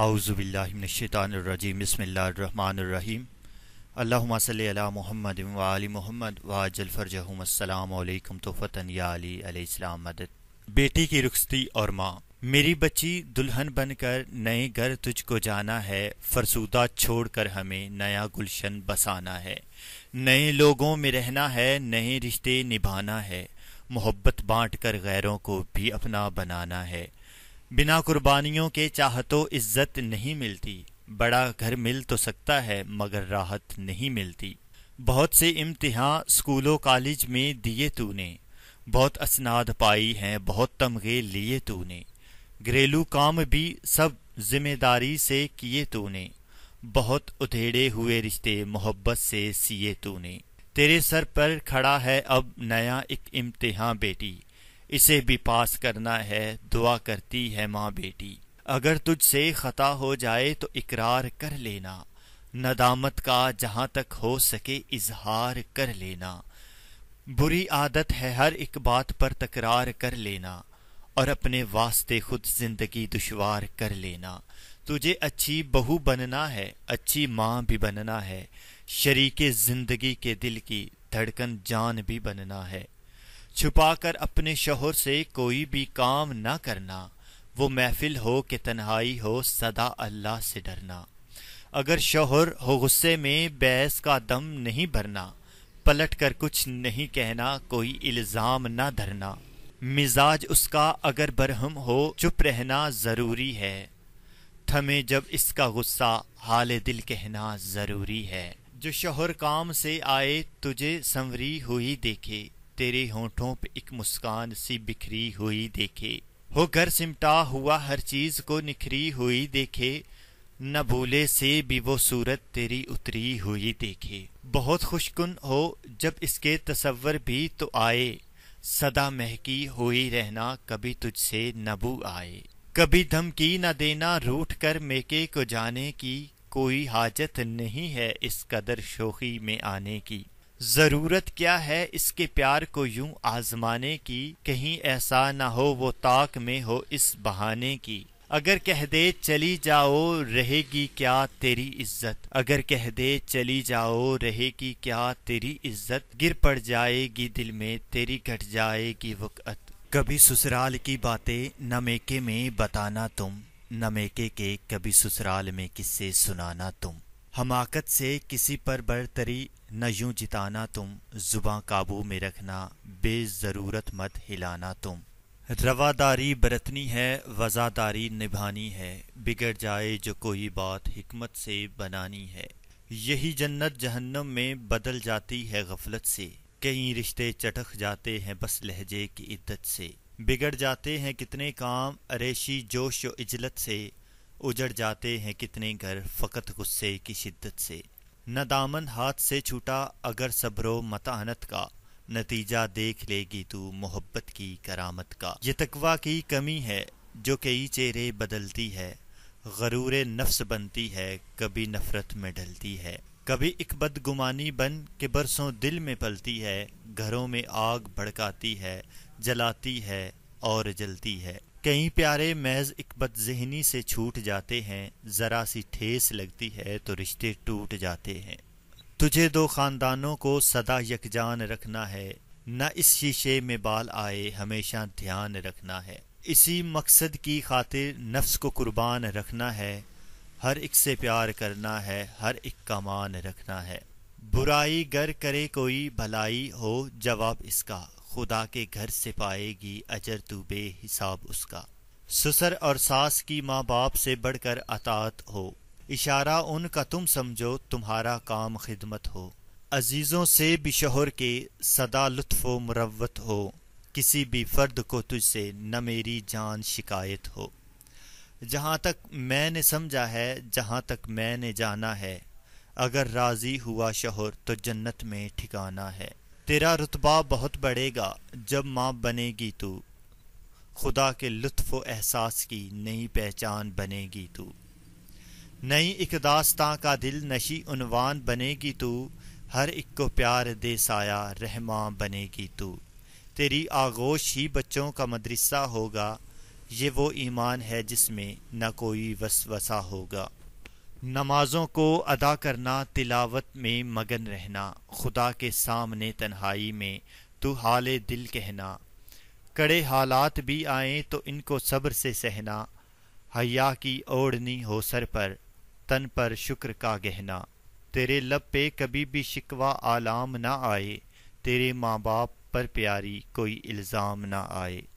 اعوذ باللہ من الشیطان الرجیم بسم اللہ الرحمن الرحیم اللہ صلی علی محمد عجل فرجہم السلام علیکم یا علی علیہ السلام مدد بیٹی کی رخصتی اور ماں میری بچی دلہن بن کر نئے گھر تجھ کو جانا ہے فرسودہ چھوڑ کر ہمیں نیا گلشن بسانا ہے نئے لوگوں میں رہنا ہے نئے رشتے نبھانا ہے محبت بانٹ کر غیروں کو بھی اپنا بنانا ہے بنا قربانیوں کے و عزت نہیں ملتی بڑا گھر مل تو سکتا ہے مگر راحت نہیں ملتی بہت سے امتحان و کالج میں دیئے تو نے بہت اسناد پائی ہیں بہت تمغے لیے تو نے گھریلو کام بھی سب ذمہ داری سے کیے تو نے بہت ادھیڑے ہوئے رشتے محبت سے سیے تو نے تیرے سر پر کھڑا ہے اب نیا ایک امتحان بیٹی اسے بھی پاس کرنا ہے دعا کرتی ہے ماں بیٹی اگر تجھ سے خطا ہو جائے تو اقرار کر لینا ندامت کا جہاں تک ہو سکے اظہار کر لینا بری عادت ہے ہر ایک بات پر تکرار کر لینا اور اپنے واسطے خود زندگی دشوار کر لینا تجھے اچھی بہو بننا ہے اچھی ماں بھی بننا ہے شریک زندگی کے دل کی دھڑکن جان بھی بننا ہے چھپا کر اپنے شوہر سے کوئی بھی کام نہ کرنا وہ محفل ہو کہ تنہائی ہو صدا اللہ سے ڈرنا اگر شوہر ہو غصے میں بیس کا دم نہیں بھرنا پلٹ کر کچھ نہیں کہنا کوئی الزام نہ دھرنا مزاج اس کا اگر برہم ہو چپ رہنا ضروری ہے تھمیں جب اس کا غصہ حال دل کہنا ضروری ہے جو شوہر کام سے آئے تجھے سنوری ہوئی دیکھے تیرے ہونٹوں پہ ایک مسکان سی بکھری ہوئی دیکھے ہو گھر سمٹا ہوا ہر چیز کو نکھری ہوئی دیکھے نہ بھولے سے بھی وہ صورت تیری اتری ہوئی دیکھے بہت خوش کن ہو جب اس کے تصور بھی تو آئے صدا مہکی ہوئی رہنا کبھی تجھ سے نبو آئے کبھی دھمکی نہ دینا روٹ کر میکے کو جانے کی کوئی حاجت نہیں ہے اس قدر شوخی میں آنے کی ضرورت کیا ہے اس کے پیار کو یوں آزمانے کی کہیں ایسا نہ ہو وہ تاک میں ہو اس بہانے کی اگر کہہ دے چلی جاؤ رہے گی کیا تیری عزت اگر کہہ دے چلی جاؤ رہے گی کیا تیری عزت گر پڑ جائے گی دل میں تیری گھٹ جائے گی وقت کبھی سسرال کی باتیں نہ میکے میں بتانا تم نمیکے کے کبھی سسرال میں کس سے سنانا تم حماقت سے کسی پر برتری نہ یوں جتانا تم زباں قابو میں رکھنا بے ضرورت مت ہلانا تم رواداری برتنی ہے وزاداری نبھانی ہے بگڑ جائے جو کوئی بات حکمت سے بنانی ہے یہی جنت جہنم میں بدل جاتی ہے غفلت سے کئی رشتے چٹک جاتے ہیں بس لہجے کی عدت سے بگڑ جاتے ہیں کتنے کام ریشی جوش و اجلت سے اجڑ جاتے ہیں کتنے گھر فقط غصے کی شدت سے نہ دامن ہاتھ سے چھوٹا اگر صبر و متانت کا نتیجہ دیکھ لے گی تو محبت کی کرامت کا یہ تقوی کی کمی ہے جو کئی چہرے بدلتی ہے غرور نفس بنتی ہے کبھی نفرت میں ڈھلتی ہے کبھی ایک بد گمانی بن کے برسوں دل میں پلتی ہے گھروں میں آگ بھڑکاتی ہے جلاتی ہے اور جلتی ہے کئی پیارے محض اکبت ذہنی سے چھوٹ جاتے ہیں ذرا سی ٹھیس لگتی ہے تو رشتے ٹوٹ جاتے ہیں تجھے دو خاندانوں کو صدا یکجان رکھنا ہے نہ اس شیشے میں بال آئے ہمیشہ دھیان رکھنا ہے اسی مقصد کی خاطر نفس کو قربان رکھنا ہے ہر ایک سے پیار کرنا ہے ہر ایک کا مان رکھنا ہے برائی گر کرے کوئی بھلائی ہو جواب اس کا خدا کے گھر سے پائے گی اجر تو بے حساب اس کا سسر اور ساس کی ماں باپ سے بڑھ کر اطاط ہو اشارہ ان کا تم سمجھو تمہارا کام خدمت ہو عزیزوں سے بھی شوہر کے صدا لطف و مروت ہو کسی بھی فرد کو تجھ سے نہ میری جان شکایت ہو جہاں تک میں نے سمجھا ہے جہاں تک میں نے جانا ہے اگر راضی ہوا شوہر تو جنت میں ٹھکانا ہے تیرا رتبہ بہت بڑھے گا جب ماں بنے گی تو خدا کے لطف و احساس کی نئی پہچان بنے گی تو نئی اقداستان کا دل نشی عنوان بنے گی تو ہر ایک کو پیار دے سایہ رحمان بنے گی تو تیری آغوش ہی بچوں کا مدرسہ ہوگا یہ وہ ایمان ہے جس میں نہ کوئی وسوسہ ہوگا نمازوں کو ادا کرنا تلاوت میں مگن رہنا خدا کے سامنے تنہائی میں تو حال دل کہنا کڑے حالات بھی آئیں تو ان کو صبر سے سہنا حیا کی اوڑھنی ہو سر پر تن پر شکر کا گہنا تیرے لب پہ کبھی بھی شکوہ آلام نہ آئے تیرے ماں باپ پر پیاری کوئی الزام نہ آئے